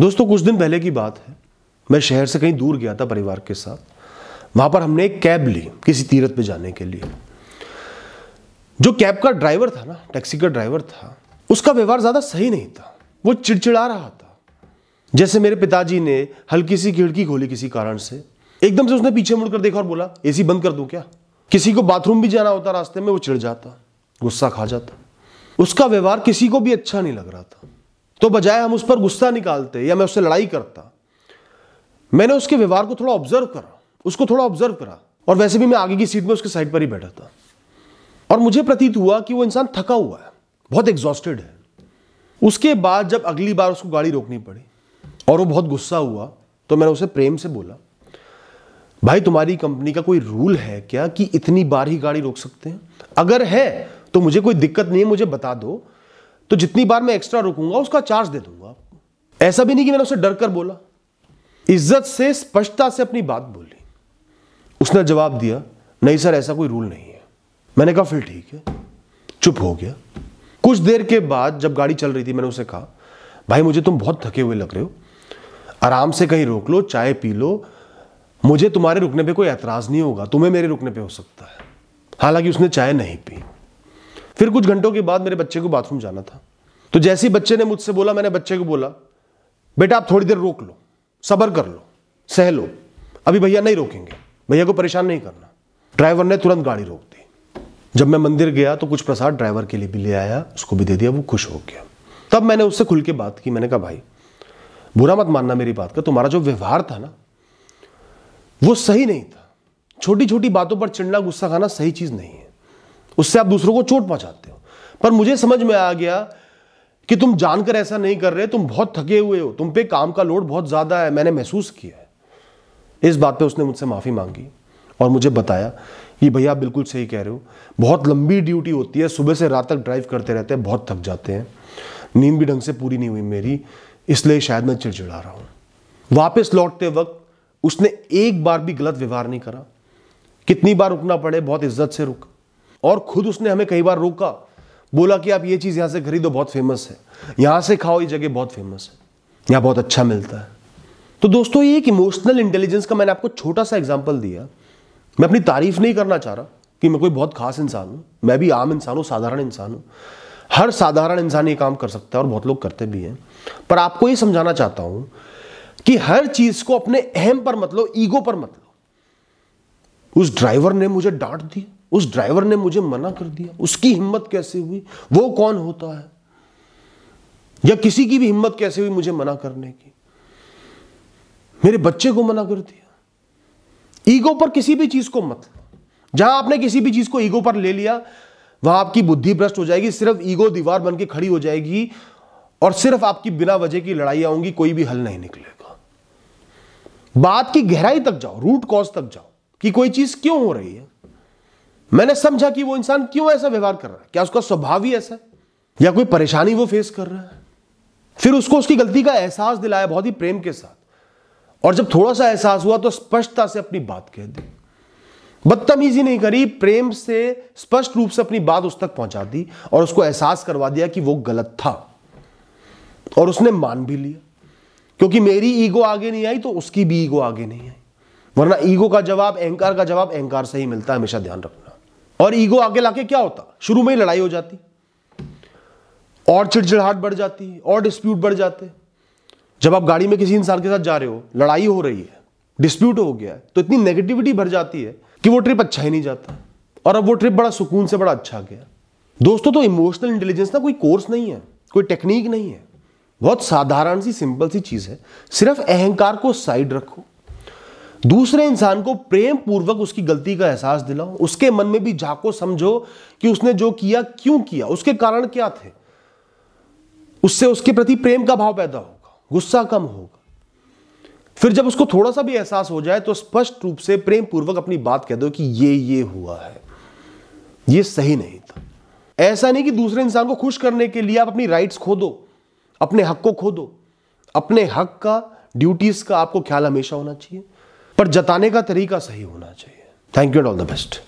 दोस्तों कुछ दिन पहले की बात है मैं शहर से कहीं दूर गया था परिवार के साथ वहां पर हमने एक कैब ली किसी तीरथ पे जाने के लिए जो कैब का ड्राइवर था ना टैक्सी का ड्राइवर था उसका व्यवहार ज़्यादा सही नहीं था वो चिड़चिड़ा रहा था जैसे मेरे पिताजी ने हल्की सी खिड़की खोली किसी कारण से एकदम से उसने पीछे मुड़कर देखा और बोला एसी बंद कर दूं क्या किसी को बाथरूम भी जाना होता रास्ते में वो चिड़ जाता गुस्सा खा जाता उसका व्यवहार किसी को भी अच्छा नहीं लग रहा था तो बजाय हम उस पर गुस्सा निकालते या मैं उससे लड़ाई करता मैंने उसके व्यवहार को थोड़ा ऑब्जर्व करा उसको थोड़ा ऑब्जर्व करा और वैसे भी मैं आगे की सीट में उसके साइड पर ही बैठा था और मुझे प्रतीत हुआ कि वो इंसान थका हुआ है बहुत एग्जॉस्टेड है उसके बाद जब अगली बार उसको गाड़ी रोकनी पड़ी और वो बहुत गुस्सा हुआ तो मैंने उसे प्रेम से बोला भाई तुम्हारी कंपनी का कोई रूल है क्या कि इतनी बार ही गाड़ी रोक सकते हैं अगर है तो मुझे कोई दिक्कत नहीं है मुझे बता दो तो जितनी बार मैं एक्स्ट्रा रुकूंगा उसका चार्ज दे दूंगा आपको ऐसा भी नहीं कि मैंने उसे डर कर बोला इज्जत से स्पष्टता से अपनी बात बोली उसने जवाब दिया नहीं सर ऐसा कोई रूल नहीं है मैंने कहा फिर ठीक है चुप हो गया कुछ देर के बाद जब गाड़ी चल रही थी मैंने उसे कहा भाई मुझे तुम बहुत थके हुए लग रहे हो आराम से कहीं रोक लो चाय पी लो मुझे तुम्हारे रुकने पे कोई एतराज़ नहीं होगा तुम्हें मेरे रुकने पे हो सकता है हालांकि उसने चाय नहीं पी फिर कुछ घंटों के बाद मेरे बच्चे को बाथरूम जाना था तो जैसे ही बच्चे ने मुझसे बोला मैंने बच्चे को बोला बेटा आप थोड़ी देर रोक लो सबर कर लो सह लो अभी भैया नहीं रोकेंगे भैया को परेशान नहीं करना ड्राइवर ने तुरंत गाड़ी रोक दी जब मैं मंदिर गया तो कुछ प्रसाद ड्राइवर के लिए भी ले आया उसको भी दे दिया वो खुश हो गया तब मैंने उससे खुल के बात की मैंने कहा भाई बुरा मत मानना मेरी बात का तुम्हारा जो व्यवहार था ना वो सही नहीं था छोटी छोटी बातों पर चिड़ना गुस्सा खाना सही चीज़ नहीं है उससे आप दूसरों को चोट पहुंचाते हो पर मुझे समझ में आ गया कि तुम जानकर ऐसा नहीं कर रहे तुम बहुत थके हुए हो तुम पे काम का लोड बहुत ज़्यादा है मैंने महसूस किया है इस बात पे उसने मुझसे माफ़ी मांगी और मुझे बताया कि भैया आप बिल्कुल सही कह रहे हो बहुत लंबी ड्यूटी होती है सुबह से रात तक ड्राइव करते रहते हैं बहुत थक जाते हैं नींद भी ढंग से पूरी नहीं हुई मेरी इसलिए शायद मैं चिड़चिड़ा रहा हूं वापस लौटते वक्त उसने एक बार भी गलत व्यवहार नहीं करा कितनी बार रुकना पड़े बहुत इज्जत से रुका और खुद उसने हमें कई बार रोका बोला कि आप ये चीज़ यहां से खरीदो बहुत फेमस है यहां से खाओ ये जगह बहुत फेमस है यहां बहुत अच्छा मिलता है तो दोस्तों ये एक इमोशनल इंटेलिजेंस का मैंने आपको छोटा सा एग्जाम्पल दिया मैं अपनी तारीफ नहीं करना चाह रहा कि मैं कोई बहुत खास इंसान हूं मैं भी आम इंसान हूं साधारण इंसान हूं हर साधारण इंसान ये काम कर सकता है और बहुत लोग करते भी हैं पर आपको ये समझाना चाहता हूं कि हर चीज़ को अपने अहम पर मतलब ईगो पर मतलब उस ड्राइवर ने मुझे डांट दी उस ड्राइवर ने मुझे मना कर दिया उसकी हिम्मत कैसे हुई वो कौन होता है या किसी की भी हिम्मत कैसे हुई मुझे मना करने की मेरे बच्चे को मना कर दिया ईगो पर किसी भी चीज को मत जहां आपने किसी भी चीज को ईगो पर ले लिया वहां आपकी बुद्धि भ्रष्ट हो जाएगी सिर्फ ईगो दीवार बन के खड़ी हो जाएगी और सिर्फ आपकी बिना वजह की लड़ाई होंगी कोई भी हल नहीं निकलेगा बात की गहराई तक जाओ रूट कॉज तक जाओ कि कोई चीज क्यों हो रही है मैंने समझा कि वो इंसान क्यों ऐसा व्यवहार कर रहा है क्या उसका स्वभाव ही ऐसा है या कोई परेशानी वो फेस कर रहा है फिर उसको उसकी गलती का एहसास दिलाया बहुत ही प्रेम के साथ और जब थोड़ा सा एहसास हुआ तो स्पष्टता से अपनी बात कह दी बदतमीजी नहीं करी प्रेम से स्पष्ट रूप से अपनी बात उस तक पहुंचा दी और उसको एहसास करवा दिया कि वो गलत था और उसने मान भी लिया क्योंकि मेरी ईगो आगे नहीं आई तो उसकी भी ईगो आगे नहीं आई वरना ईगो का जवाब अहंकार का जवाब अहंकार से ही मिलता है हमेशा ध्यान रखना और ईगो आगे लाके क्या होता शुरू में ही लड़ाई हो जाती और चिड़चिड़ाहट बढ़ जाती और डिस्प्यूट बढ़ जाते जब आप गाड़ी में किसी इंसान के साथ जा रहे हो लड़ाई हो रही है डिस्प्यूट हो गया है तो इतनी नेगेटिविटी भर जाती है कि वो ट्रिप अच्छा ही नहीं जाता और अब वो ट्रिप बड़ा सुकून से बड़ा अच्छा गया दोस्तों तो इमोशनल इंटेलिजेंस ना कोई कोर्स नहीं है कोई टेक्निक नहीं है बहुत साधारण सी सिंपल सी चीज़ है सिर्फ अहंकार को साइड रखो दूसरे इंसान को प्रेम पूर्वक उसकी गलती का एहसास दिलाओ उसके मन में भी झाको समझो कि उसने जो किया क्यों किया उसके कारण क्या थे उससे उसके प्रति प्रेम का भाव पैदा होगा गुस्सा कम होगा फिर जब उसको थोड़ा सा भी एहसास हो जाए तो स्पष्ट रूप से प्रेम पूर्वक अपनी बात कह दो कि ये ये हुआ है ये सही नहीं था ऐसा नहीं कि दूसरे इंसान को खुश करने के लिए आप अपनी राइट्स खो दो अपने हक को खो दो अपने हक का ड्यूटीज का आपको ख्याल हमेशा होना चाहिए पर जताने का तरीका सही होना चाहिए thank you and all the best